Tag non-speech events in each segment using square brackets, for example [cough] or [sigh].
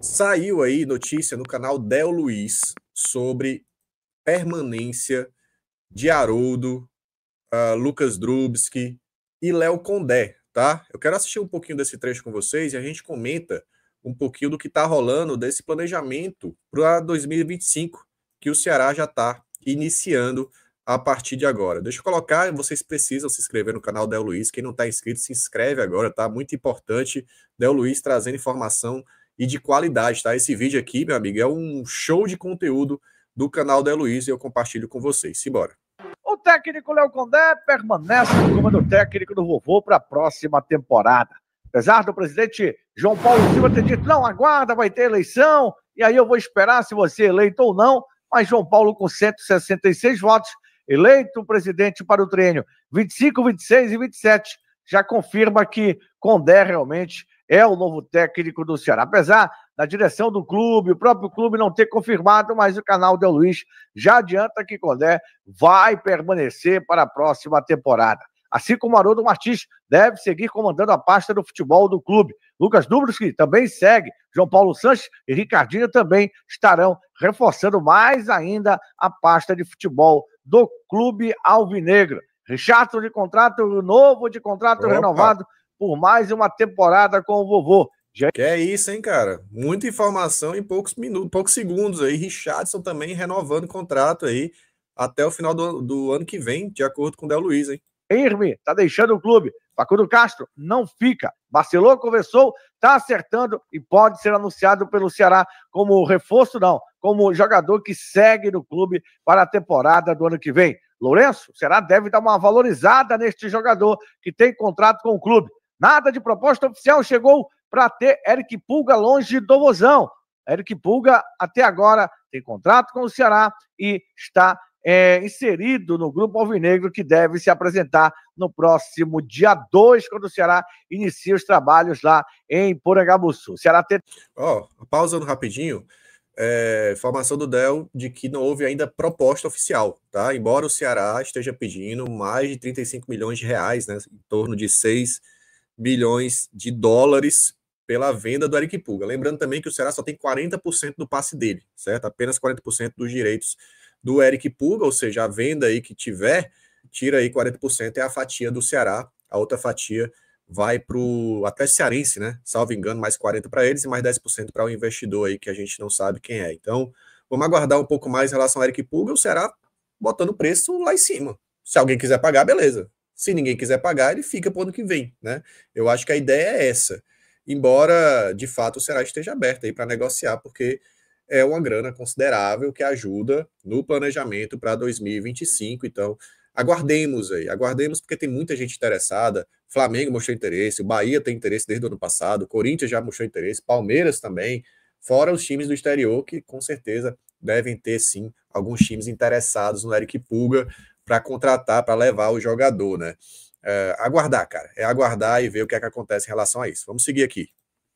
Saiu aí notícia no canal Del Luiz sobre permanência de Haroldo, uh, Lucas Drubski e Léo Condé, tá? Eu quero assistir um pouquinho desse trecho com vocês e a gente comenta um pouquinho do que está rolando desse planejamento para 2025 que o Ceará já está iniciando a partir de agora. Deixa eu colocar, vocês precisam se inscrever no canal Del Luiz. Quem não está inscrito, se inscreve agora, tá? Muito importante. Del Luiz trazendo informação e de qualidade, tá? Esse vídeo aqui, meu amigo, é um show de conteúdo do canal da Luiz e eu compartilho com vocês. Simbora. O técnico Léo Condé permanece no comando técnico do vovô para a próxima temporada. Apesar do presidente João Paulo Silva ter dito, não, aguarda, vai ter eleição, e aí eu vou esperar se você é eleito ou não, mas João Paulo com 166 votos, eleito presidente para o treino 25, 26 e 27, já confirma que Condé realmente é o novo técnico do Ceará. Apesar da direção do clube, o próprio clube não ter confirmado, mas o canal Del Luiz já adianta que Condé vai permanecer para a próxima temporada. Assim como Haroldo Martins deve seguir comandando a pasta do futebol do clube. Lucas Dubrovski também segue. João Paulo Sanches e Ricardinho também estarão reforçando mais ainda a pasta de futebol do Clube Alvinegro. Richardson de contrato novo, de contrato Opa. renovado por mais uma temporada com o vovô. Já... Que é isso, hein, cara? Muita informação em poucos minutos, poucos segundos aí. Richardson também renovando o contrato aí até o final do, do ano que vem, de acordo com o Del Luiz, hein? Irme tá deixando o clube. Facundo Castro não fica. Barcelô conversou, tá acertando e pode ser anunciado pelo Ceará como reforço, não, como jogador que segue no clube para a temporada do ano que vem. Lourenço, será deve dar uma valorizada neste jogador que tem contrato com o clube. Nada de proposta oficial chegou para ter Eric Pulga longe do Vozão. Eric Pulga, até agora, tem contrato com o Ceará e está é, inserido no Grupo Alvinegro, que deve se apresentar no próximo dia 2, quando o Ceará inicia os trabalhos lá em Porangabuçu. Ceará tem. Ó, oh, pausando rapidinho. É, informação do DEL de que não houve ainda proposta oficial, tá? Embora o Ceará esteja pedindo mais de 35 milhões de reais, né? Em torno de 6 milhões bilhões de dólares pela venda do Eric Puga, Lembrando também que o Ceará só tem 40% do passe dele, certo? Apenas 40% dos direitos do Eric Puga, ou seja, a venda aí que tiver, tira aí 40% é a fatia do Ceará, a outra fatia vai para o Atlético Cearense, né? Salvo engano, mais 40% para eles e mais 10% para o um investidor aí que a gente não sabe quem é. Então, vamos aguardar um pouco mais em relação ao Eric Puga o Ceará botando preço lá em cima. Se alguém quiser pagar, beleza. Se ninguém quiser pagar, ele fica para o ano que vem. Né? Eu acho que a ideia é essa. Embora, de fato, o Ceará esteja aberto aí para negociar, porque é uma grana considerável que ajuda no planejamento para 2025. Então, aguardemos aí, aguardemos, porque tem muita gente interessada. Flamengo mostrou interesse, o Bahia tem interesse desde o ano passado, o Corinthians já mostrou interesse, Palmeiras também, fora os times do exterior, que com certeza devem ter sim alguns times interessados no Eric Pulga, para contratar, para levar o jogador, né? É, aguardar, cara. É aguardar e ver o que é que acontece em relação a isso. Vamos seguir aqui.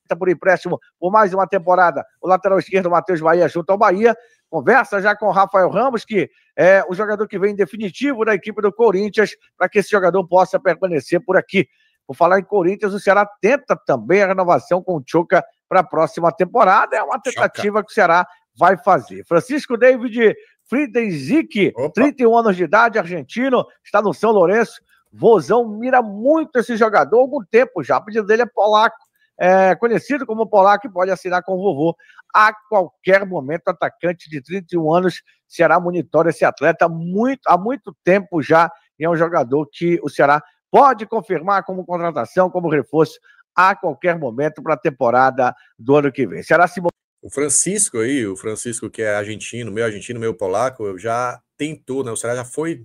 Tá por empréstimo por mais uma temporada. O lateral esquerdo, Matheus Bahia, junto ao Bahia. Conversa já com o Rafael Ramos, que é o jogador que vem definitivo da equipe do Corinthians, para que esse jogador possa permanecer por aqui. Por falar em Corinthians, o Ceará tenta também a renovação com o Chuca para a próxima temporada. É uma tentativa Choca. que o Ceará vai fazer. Francisco David Friedrich, 31 anos de idade, argentino, está no São Lourenço. Vozão mira muito esse jogador há algum tempo já. O pedido dele é polaco, é, conhecido como polaco, e pode assinar com o vovô a qualquer momento. Atacante de 31 anos, Ceará monitora esse atleta muito, há muito tempo já. E é um jogador que o Ceará pode confirmar como contratação, como reforço a qualquer momento para a temporada do ano que vem. Ceará se o Francisco aí, o Francisco que é argentino, meu argentino, meu polaco, já tentou, né? O Ceará já foi,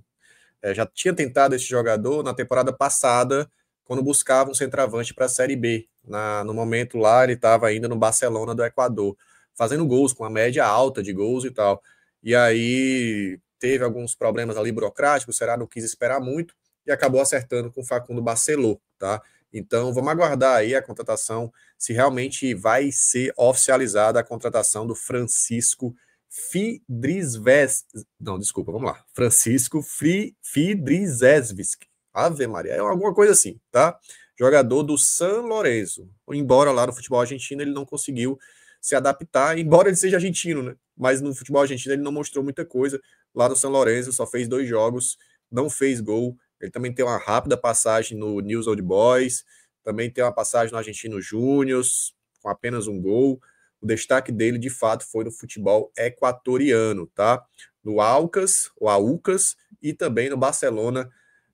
é, já tinha tentado esse jogador na temporada passada, quando buscava um centroavante para a Série B. Na, no momento lá, ele estava ainda no Barcelona do Equador, fazendo gols, com uma média alta de gols e tal. E aí teve alguns problemas ali burocráticos, o Ceará não quis esperar muito e acabou acertando com o Facundo Barcelô, tá? Então, vamos aguardar aí a contratação, se realmente vai ser oficializada a contratação do Francisco Fidrisves. Não, desculpa, vamos lá. Francisco Fri... Fidrisesvisk. Ave Maria, é alguma coisa assim, tá? Jogador do San Lorenzo. Embora lá no futebol argentino ele não conseguiu se adaptar, embora ele seja argentino, né? Mas no futebol argentino ele não mostrou muita coisa. Lá no San Lorenzo só fez dois jogos, não fez gol ele também tem uma rápida passagem no News Old Boys, também tem uma passagem no Argentino Júnior, com apenas um gol. O destaque dele, de fato, foi no futebol equatoriano, tá? No Alcas, o Aucas, e também no Barcelona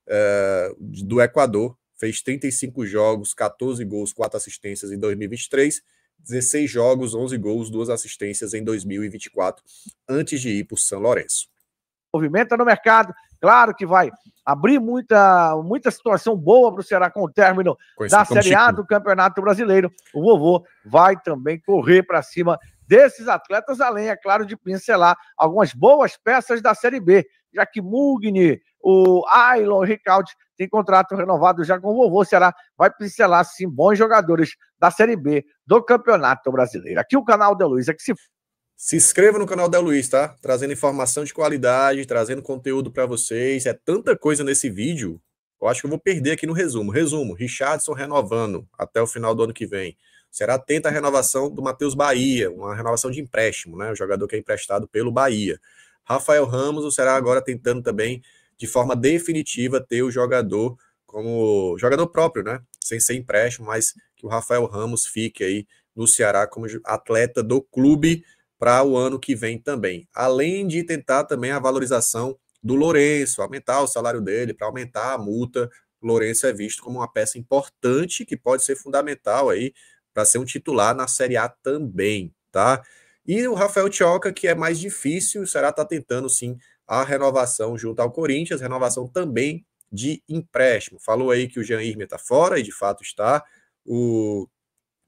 uh, do Equador. Fez 35 jogos, 14 gols, 4 assistências em 2023, 16 jogos, 11 gols, 2 assistências em 2024, antes de ir para o São Lourenço. Movimenta no mercado, Claro que vai abrir muita, muita situação boa para o Ceará com o término da Série A do Campeonato Brasileiro. O vovô vai também correr para cima desses atletas, além, é claro, de pincelar algumas boas peças da Série B, já que Mugni, o Aylon o Ricaldi tem contrato renovado já com o vovô. O Ceará vai pincelar, sim, bons jogadores da Série B do Campeonato Brasileiro. Aqui o canal da Luiz é que se se inscreva no canal da Luiz, tá? Trazendo informação de qualidade, trazendo conteúdo para vocês. É tanta coisa nesse vídeo. Eu acho que eu vou perder aqui no resumo. Resumo: Richardson renovando até o final do ano que vem. Será atenta a renovação do Matheus Bahia, uma renovação de empréstimo, né? O jogador que é emprestado pelo Bahia. Rafael Ramos será agora tentando também, de forma definitiva, ter o jogador como jogador próprio, né? Sem ser empréstimo, mas que o Rafael Ramos fique aí no Ceará como atleta do clube para o ano que vem também. Além de tentar também a valorização do Lourenço, aumentar o salário dele, para aumentar a multa. O Lourenço é visto como uma peça importante que pode ser fundamental aí para ser um titular na Série A também, tá? E o Rafael Tioca, que é mais difícil, será tá tentando sim a renovação junto ao Corinthians, renovação também de empréstimo. Falou aí que o Jean Irme está fora, e de fato está. O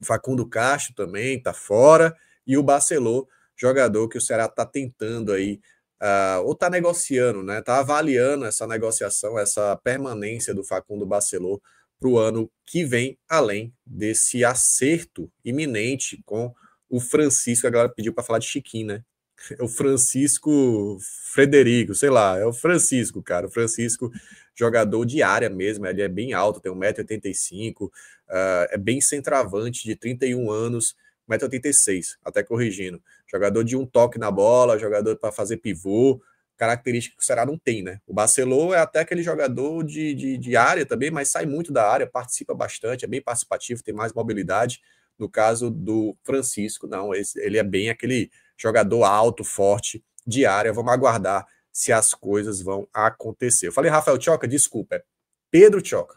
Facundo Castro também está fora. E o Barcelô jogador que o Ceará está tentando aí, uh, ou está negociando, né? Está avaliando essa negociação, essa permanência do Facundo Barceló para o ano que vem, além desse acerto iminente com o Francisco. A galera pediu para falar de Chiquinho, né? [laughs] É o Francisco Frederico, sei lá, é o Francisco, cara. O Francisco, jogador de área mesmo, ele é bem alto, tem 1,85m, uh, ah, é bem centravante, de 31 anos 1,86m, até corrigindo. Jogador de um toque na bola, jogador para fazer pivô, característica que o Ceará não tem, né? O Barcelô é até aquele jogador de, de, de, área também, mas sai muito da área, participa bastante, é bem participativo, tem mais mobilidade. No caso do Francisco, não, esse, ele é bem aquele jogador alto, forte, de área. Vamos aguardar se as coisas vão acontecer. Eu falei Rafael Choca, desculpa, é Pedro Choca.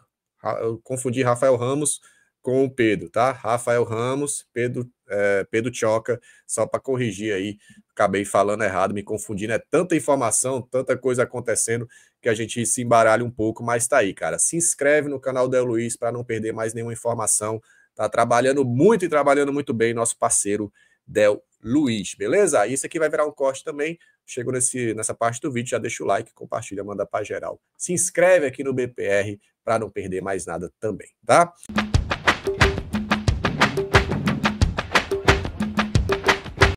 Eu confundi Rafael Ramos com o Pedro, tá? Rafael Ramos, Pedro, é, Pedro Choca, só para corrigir aí, acabei falando errado, me confundindo, é tanta informação, tanta coisa acontecendo que a gente se embaralha um pouco, mas tá aí, cara. Se inscreve no canal do Luiz para não perder mais nenhuma informação. Tá trabalhando muito e trabalhando muito bem nosso parceiro Del Luiz, beleza? Isso aqui vai virar um corte também. Chegou nesse, nessa parte do vídeo, já deixa o like, compartilha, manda para geral. Se inscreve aqui no BPR para não perder mais nada também, tá?